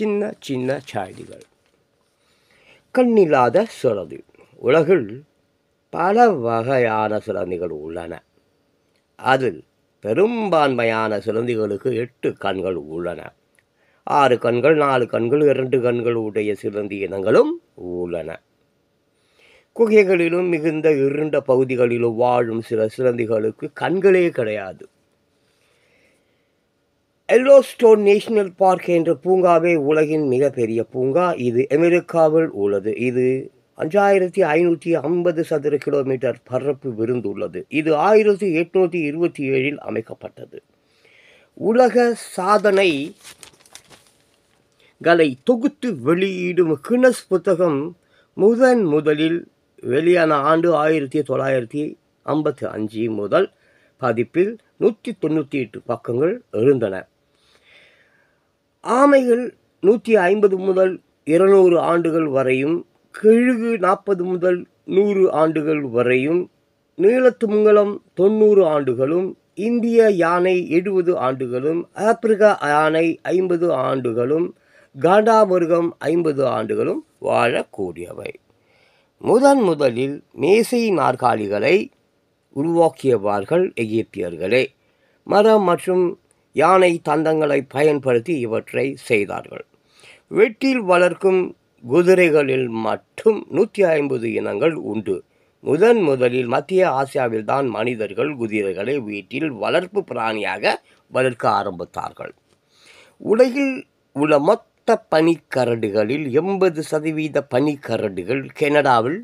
சின்ன சின்ன சாயலிகள் கண்ணில்லாத சுரதி உலகில் பல வகையான சுரந்திகள் உள்ளன அதில் பெரும்பான்மையான சிலந்திகளுக்கு எட்டு கண்கள் உள்ளன ஆறு கண்கள் நாலு கண்கள் இரண்டு கண்கள் உடைய சிலந்தி இனங்களும் உள்ளன குகைகளிலும் மிகுந்த இருண்ட பகுதிகளிலும் வாழும் சில சிலந்திகளுக்கு கண்களே கிடையாது எல்லோஸ்டோன் நேஷனல் பார்க் என்ற பூங்காவே உலகின் மிகப்பெரிய பூங்கா இது அமெரிக்காவில் உள்ளது இது அஞ்சாயிரத்தி ஐநூற்றி ஐம்பது சதுர கிலோமீட்டர் பரப்பு விருந்துள்ளது இது ஆயிரத்தி எட்நூற்றி இருபத்தி ஏழில் அமைக்கப்பட்டது உலக சாதனை தொகுத்து வெளியிடும் கினஸ் புத்தகம் முதன் முதலில் வெளியான ஆண்டு ஆயிரத்தி தொள்ளாயிரத்தி ஐம்பத்தி அஞ்சு முதல் பதிப்பில் நூற்றி தொண்ணூற்றி எட்டு பக்கங்கள் இருந்தன ஆமைகள் நூற்றி ஐம்பது முதல் இருநூறு ஆண்டுகள் வரையும் கிழுகு நாற்பது முதல் நூறு ஆண்டுகள் வரையும் நீளத்துமுங்கலம் தொண்ணூறு ஆண்டுகளும் இந்திய யானை எழுபது ஆண்டுகளும் ஆப்பிரிக்கா யானை ஐம்பது ஆண்டுகளும் காண்டாமிருகம் ஐம்பது ஆண்டுகளும் வாழக்கூடியவை முதன் முதலில் மேசை நாற்காலிகளை உருவாக்கியவார்கள் எகிப்தியர்களே மரம் மற்றும் யானை தந்தங்களை பயன்படுத்தி இவற்றை செய்தார்கள் வெட்டில் வளர்க்கும் குதிரைகளில் மட்டும் நூற்றி ஐம்பது இனங்கள் உண்டு முதன் முதலில் மத்திய ஆசியாவில்தான் மனிதர்கள் குதிரைகளை வீட்டில் வளர்ப்பு பிராணியாக வளர்க்க ஆரம்பித்தார்கள் உலகில் உள்ள மொத்த பனிக்கரடுகளில் எண்பது சதவீத பனிக்கரடுகள் கனடாவில்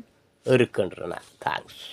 இருக்கின்றன தேங்க்ஸ்